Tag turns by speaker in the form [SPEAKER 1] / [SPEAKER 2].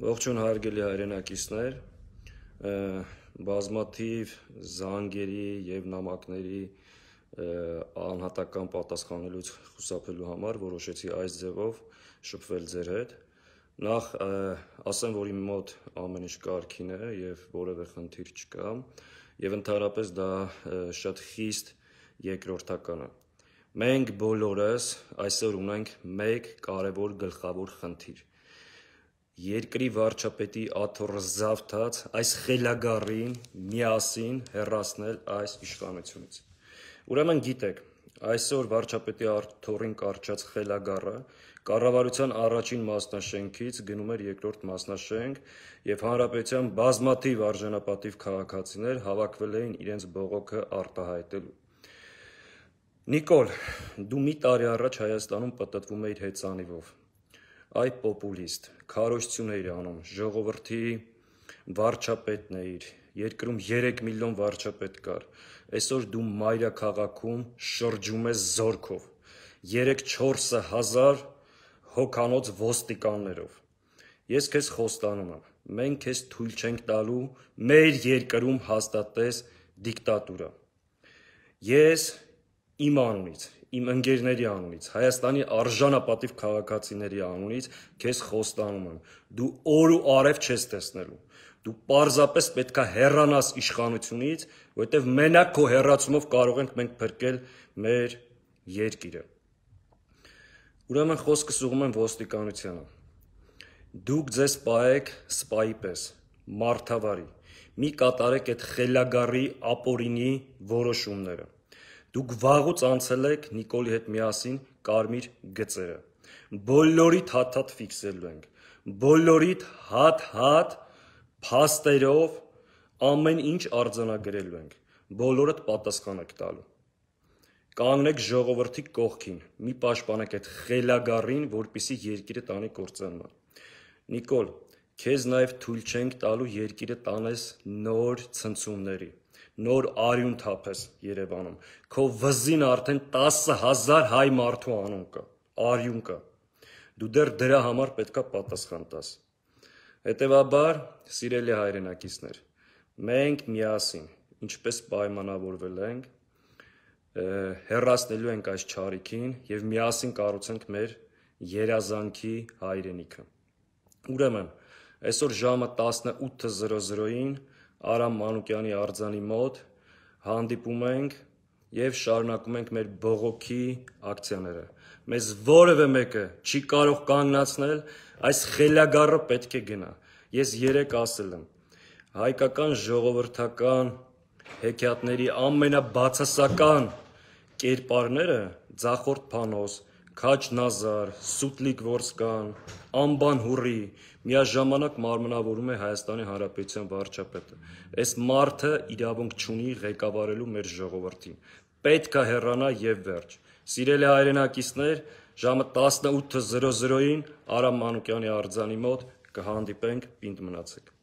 [SPEAKER 1] Ողջույն հարգելի հայրենակիցներ, բազմաթիվ զանգերի եւ նամակների անհատական պատասխանելուց խուսափելու համար որոշեցի այս ձևով շփվել ձեր հետ։ Նախ ասեմ, որ իմ մոտ ամեն ինչ կարգին է եւ որևէ խնդիր չկա եւ ընդհանրապես դա շատ խիստ երկրորդական է։ Մենք բոլորս այսօր ունենք մեկ կարևոր գլխավոր խնդիր երկրի վարչապետի աթոռը զավթած այս խելագարին միասին հեռացնել այս իշխանությունից։ Ուրեմն գիտեք, այսօր վարչապետի աթոռին կարճած խելագարը կառավարության առաջին մասնաշենքից գնում էր երկրորդ մասնաշենք եւ հանրապետության բազմաթիվ արժանապատիվ քաղաքացիներ հավաքվել էին իրենց բողոքը արտահայտելու։ Նիկոլ, դու մի տարի առաջ Հայաստանում պատտվում էիր հեծանիվով այ պոպուլիստ, քարոշցություն էիր անում, ժողովրդի վարչապետն էիր, երկրում 3 միլիոն վարչապետ կար։ Այսօր դու մայրաքաղաքում շրջում ես զորքով 3-4 հազար հոկանոց ոստիկաններով։ Ես քեզ խոստանում եմ, մենք քեզ թույլ չենք տալու մեր երկրում հաստատես դիկտատուրա։ Ես իմ անունից, իմ ընկերների անունից, Հայաստանի արժանապատիվ քաղաքացիների անունից քեզ խոստանում եմ, դու օր ու արև չես տեսնելու։ Դու պարզապես պետքա հեռանաս իշխանությունից, որովհետև մենակ քո հեռացումով կարող ենք մենք փրկել մեր երկիրը։ Ուրեմն խոսքս ուղում եմ ոստիկանությանը։ Դուք ձեզ պահեք սպայի պես, մարտավարի։ Մի կատարեք այդ խելագարի ապորինի որոշումները։ Դուք վաղուց անցել եք Նիկոլի հետ միասին կարմիր գծերը։ Բոլորիդ հաթաթ ֆիքսելու ենք։ Բոլորիդ հաթ-հաթ փաստերով ամեն ինչ արձանագրելու ենք։ Բոլորդ պատասխան եք տալու։ Կանգնեք ժողովրդի կողքին։ Մի պաշտպանեք այդ խելագարին, որպիսի երկիրը տանի կործանման։ Նիկոլ, քեզ նաև թույլ չենք տալու երկիրը տանես նոր ցնցումների նոր արյուն թափես Երևանում։ Քո վզին արդեն 10000 հայ մարդու անուն կա, արյուն կա։ Դու դեռ դրա համար պետքա պատասխան տաս։ Հետևաբար, սիրելի հայրենակիցներ, մենք միասին, ինչպես պայմանավորվել ենք, հերացնելու ենք այս ճարիքին եւ միասին կառուցենք մեր երազանքի հայրենիքը։ Ուրեմն, այսօր ժամը 18:00-ին Արամ Մանուկյանի արձանի մոտ հանդիպում ենք եւ շարունակում ենք մեր բողոքի ակցիաները։ Մեզ որևէ մեկը չի կարող կանգնացնել, այս խելագարը պետք է գնա։ Ես 3 ասել եմ։ Հայկական ժողովրդական հեքիաթների ամենաբացասական կերպարները ցախորդ փանոս, Քաչնազար, Սուտլիկ Որսկան, Ամբան Հուրի միաժամանակ մարմնավորում է Հայաստանի Հանրապետության վարչապետը։ Այս մարդը իրավունք չունի ղեկավարելու մեր ժողովրդին։ Պետք է հեռանա եւ վերջ։ Սիրելի հայրենակիցներ, ժամը 18:00-ին Արամ Մանուկյանի արձանի մոտ կհանդիպենք, պինդ մնացեք։